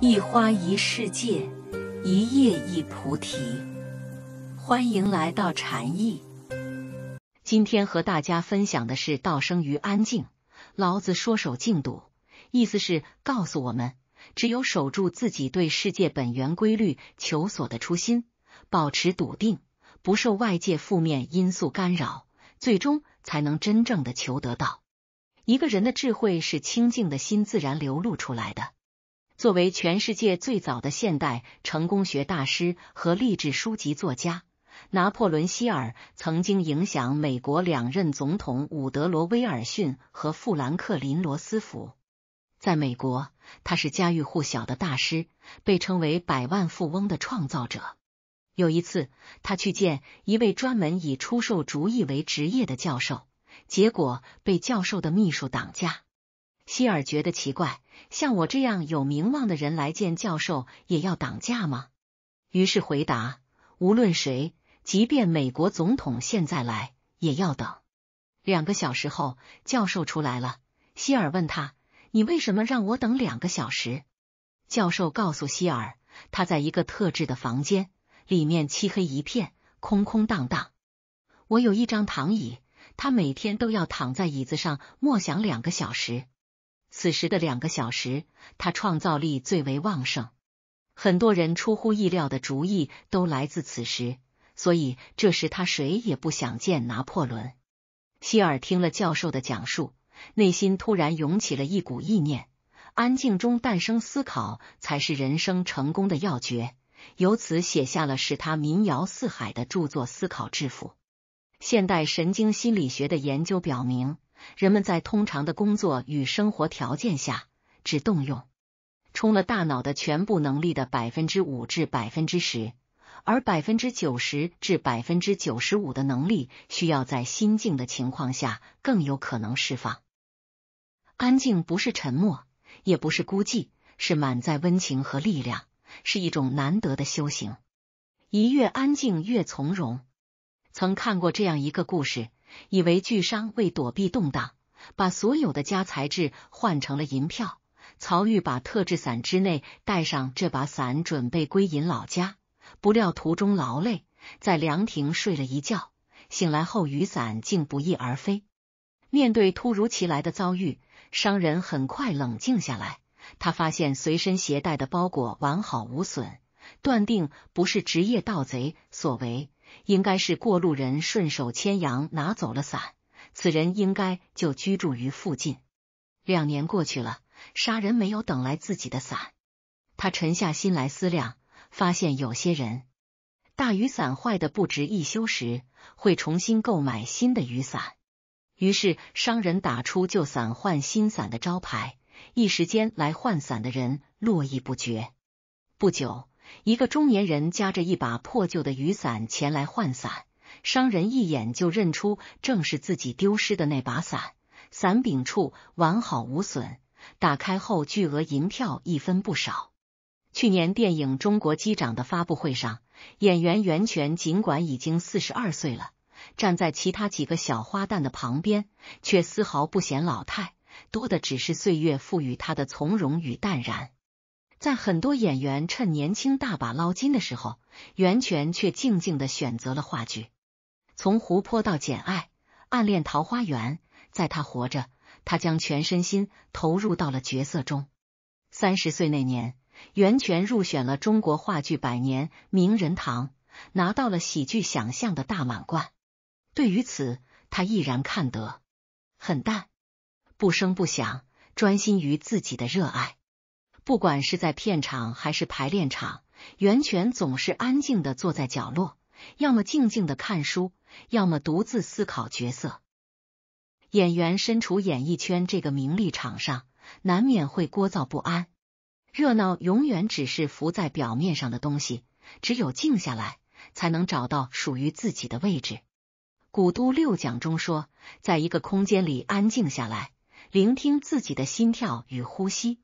一花一世界，一叶一菩提。欢迎来到禅意。今天和大家分享的是“道生于安静”。老子说“守静笃”，意思是告诉我们，只有守住自己对世界本源规律求索的初心，保持笃定，不受外界负面因素干扰，最终才能真正的求得道。一个人的智慧是清净的心自然流露出来的。作为全世界最早的现代成功学大师和励志书籍作家，拿破仑·希尔曾经影响美国两任总统伍德罗·威尔逊和富兰克林·罗斯福。在美国，他是家喻户晓的大师，被称为“百万富翁的创造者”。有一次，他去见一位专门以出售主意为职业的教授，结果被教授的秘书挡架。希尔觉得奇怪。像我这样有名望的人来见教授也要挡驾吗？于是回答：无论谁，即便美国总统现在来，也要等。两个小时后，教授出来了。希尔问他：“你为什么让我等两个小时？”教授告诉希尔，他在一个特制的房间，里面漆黑一片，空空荡荡。我有一张躺椅，他每天都要躺在椅子上默想两个小时。此时的两个小时，他创造力最为旺盛。很多人出乎意料的主意都来自此时，所以这时他谁也不想见拿破仑。希尔听了教授的讲述，内心突然涌起了一股意念：安静中诞生思考，才是人生成功的要诀。由此写下了使他名扬四海的著作《思考致富》。现代神经心理学的研究表明。人们在通常的工作与生活条件下，只动用充了大脑的全部能力的百分之五至百分之十，而百分之九十至百分之九十五的能力需要在心境的情况下更有可能释放。安静不是沉默，也不是孤寂，是满载温情和力量，是一种难得的修行。一越安静越从容。曾看过这样一个故事。以为巨商为躲避动荡，把所有的家财置换成了银票。曹玉把特制伞之内带上这把伞，准备归隐老家。不料途中劳累，在凉亭睡了一觉，醒来后雨伞竟不翼而飞。面对突如其来的遭遇，商人很快冷静下来。他发现随身携带的包裹完好无损，断定不是职业盗贼所为。应该是过路人顺手牵羊拿走了伞，此人应该就居住于附近。两年过去了，杀人没有等来自己的伞，他沉下心来思量，发现有些人大雨伞坏的不值一修时，会重新购买新的雨伞。于是商人打出旧伞换新伞的招牌，一时间来换伞的人络绎不绝。不久。一个中年人夹着一把破旧的雨伞前来换伞，商人一眼就认出正是自己丢失的那把伞，伞柄处完好无损，打开后巨额银票一分不少。去年电影《中国机长》的发布会上，演员袁泉尽管已经四十二岁了，站在其他几个小花旦的旁边，却丝毫不显老态，多的只是岁月赋予他的从容与淡然。在很多演员趁年轻大把捞金的时候，袁泉却静静的选择了话剧。从《湖泊》到《简爱》，暗恋《桃花源》，在他活着，他将全身心投入到了角色中。三十岁那年，袁泉入选了中国话剧百年名人堂，拿到了喜剧想象的大满贯。对于此，他依然看得很淡，不声不响，专心于自己的热爱。不管是在片场还是排练场，袁泉总是安静的坐在角落，要么静静的看书，要么独自思考角色。演员身处演艺圈这个名利场上，难免会聒噪不安。热闹永远只是浮在表面上的东西，只有静下来，才能找到属于自己的位置。古都六讲中说，在一个空间里安静下来，聆听自己的心跳与呼吸。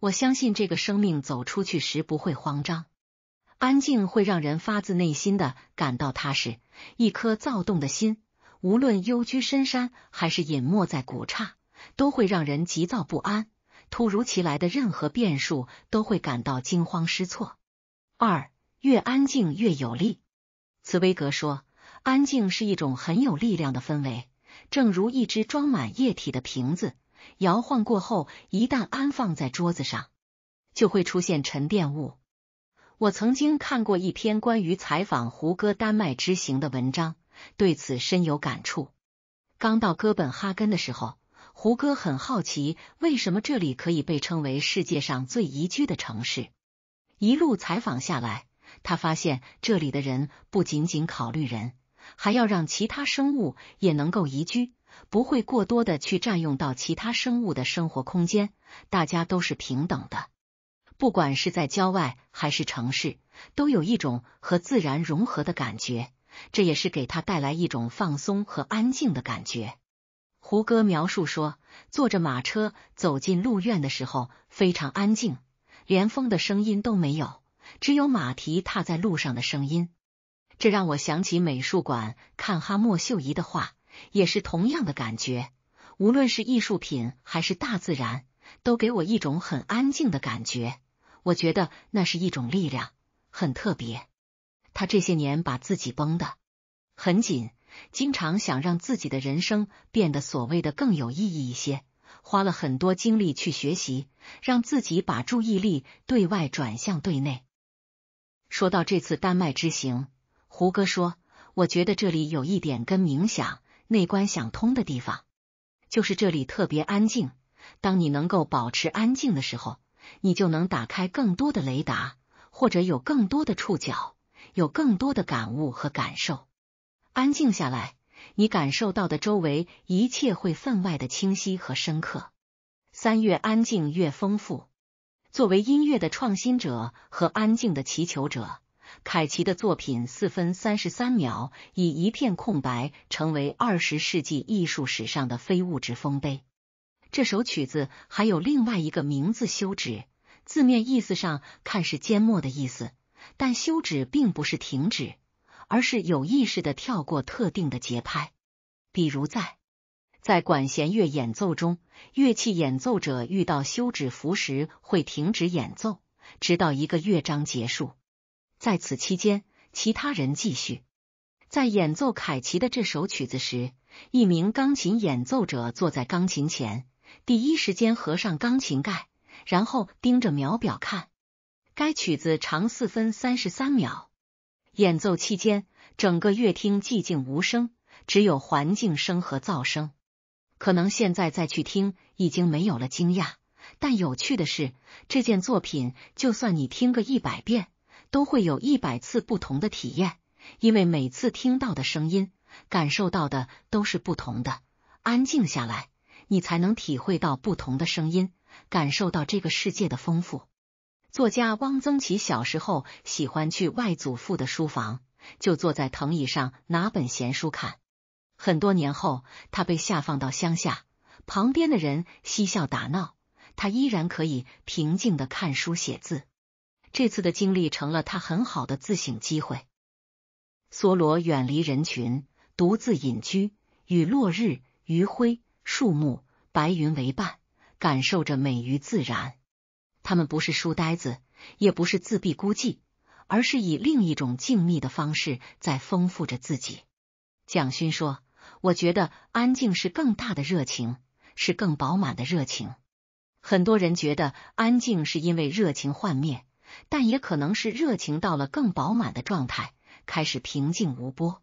我相信这个生命走出去时不会慌张，安静会让人发自内心的感到踏实。一颗躁动的心，无论幽居深山还是隐没在古刹，都会让人急躁不安。突如其来的任何变数，都会感到惊慌失措。二越安静越有力。茨威格说，安静是一种很有力量的氛围，正如一只装满液体的瓶子。摇晃过后，一旦安放在桌子上，就会出现沉淀物。我曾经看过一篇关于采访胡歌丹麦之行的文章，对此深有感触。刚到哥本哈根的时候，胡歌很好奇为什么这里可以被称为世界上最宜居的城市。一路采访下来，他发现这里的人不仅仅考虑人，还要让其他生物也能够宜居。不会过多的去占用到其他生物的生活空间，大家都是平等的。不管是在郊外还是城市，都有一种和自然融合的感觉，这也是给他带来一种放松和安静的感觉。胡歌描述说，坐着马车走进鹿院的时候非常安静，连风的声音都没有，只有马蹄踏在路上的声音。这让我想起美术馆看哈莫秀仪的画。也是同样的感觉，无论是艺术品还是大自然，都给我一种很安静的感觉。我觉得那是一种力量，很特别。他这些年把自己绷得很紧，经常想让自己的人生变得所谓的更有意义一些，花了很多精力去学习，让自己把注意力对外转向对内。说到这次丹麦之行，胡歌说：“我觉得这里有一点跟冥想。”内观想通的地方，就是这里特别安静。当你能够保持安静的时候，你就能打开更多的雷达，或者有更多的触角，有更多的感悟和感受。安静下来，你感受到的周围一切会分外的清晰和深刻。三越安静越丰富。作为音乐的创新者和安静的祈求者。凯奇的作品四分三十三秒，以一片空白成为二十世纪艺术史上的非物质丰碑。这首曲子还有另外一个名字——休止。字面意思上看是缄默的意思，但休止并不是停止，而是有意识的跳过特定的节拍。比如，在在管弦乐演奏中，乐器演奏者遇到休止符时会停止演奏，直到一个乐章结束。在此期间，其他人继续在演奏凯奇的这首曲子时，一名钢琴演奏者坐在钢琴前，第一时间合上钢琴盖，然后盯着秒表看。该曲子长四分三十三秒，演奏期间，整个乐厅寂静无声，只有环境声和噪声。可能现在再去听，已经没有了惊讶。但有趣的是，这件作品，就算你听个一百遍。都会有一百次不同的体验，因为每次听到的声音、感受到的都是不同的。安静下来，你才能体会到不同的声音，感受到这个世界的丰富。作家汪曾祺小时候喜欢去外祖父的书房，就坐在藤椅上拿本闲书看。很多年后，他被下放到乡下，旁边的人嬉笑打闹，他依然可以平静的看书写字。这次的经历成了他很好的自省机会。梭罗远离人群，独自隐居，与落日、余晖、树木、白云为伴，感受着美与自然。他们不是书呆子，也不是自闭孤寂，而是以另一种静谧的方式在丰富着自己。蒋勋说：“我觉得安静是更大的热情，是更饱满的热情。很多人觉得安静是因为热情幻灭。”但也可能是热情到了更饱满的状态，开始平静无波。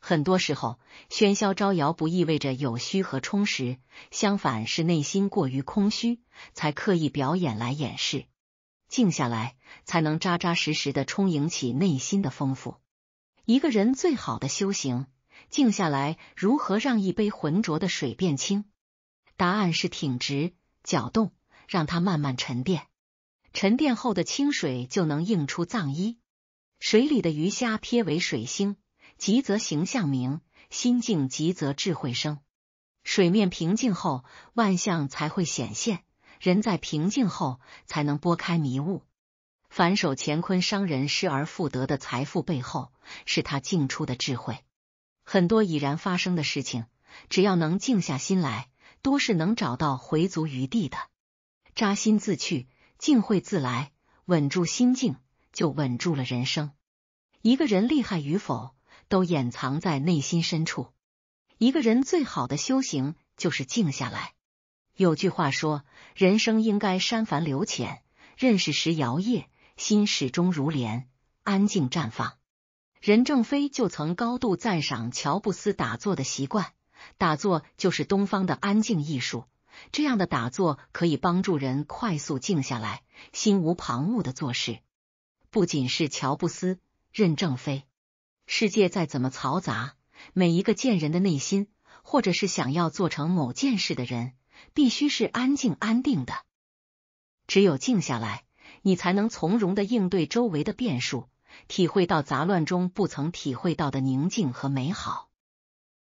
很多时候，喧嚣招摇不意味着有虚和充实，相反是内心过于空虚，才刻意表演来掩饰。静下来，才能扎扎实实的充盈起内心的丰富。一个人最好的修行，静下来，如何让一杯浑浊的水变清？答案是挺直，搅动，让它慢慢沉淀。沉淀后的清水就能映出藏衣，水里的鱼虾瞥为水星，吉则形象明，心静吉则智慧生。水面平静后，万象才会显现；人在平静后，才能拨开迷雾。反手乾坤，商人失而复得的财富背后是他进出的智慧。很多已然发生的事情，只要能静下心来，多是能找到回足余地的。扎心自去。静会自来，稳住心境就稳住了人生。一个人厉害与否，都掩藏在内心深处。一个人最好的修行就是静下来。有句话说，人生应该山繁流浅，认识时摇曳，心始终如莲，安静绽放。任正非就曾高度赞赏乔布斯打坐的习惯，打坐就是东方的安静艺术。这样的打坐可以帮助人快速静下来，心无旁骛的做事。不仅是乔布斯、任正非，世界再怎么嘈杂，每一个见人的内心，或者是想要做成某件事的人，必须是安静安定的。只有静下来，你才能从容的应对周围的变数，体会到杂乱中不曾体会到的宁静和美好。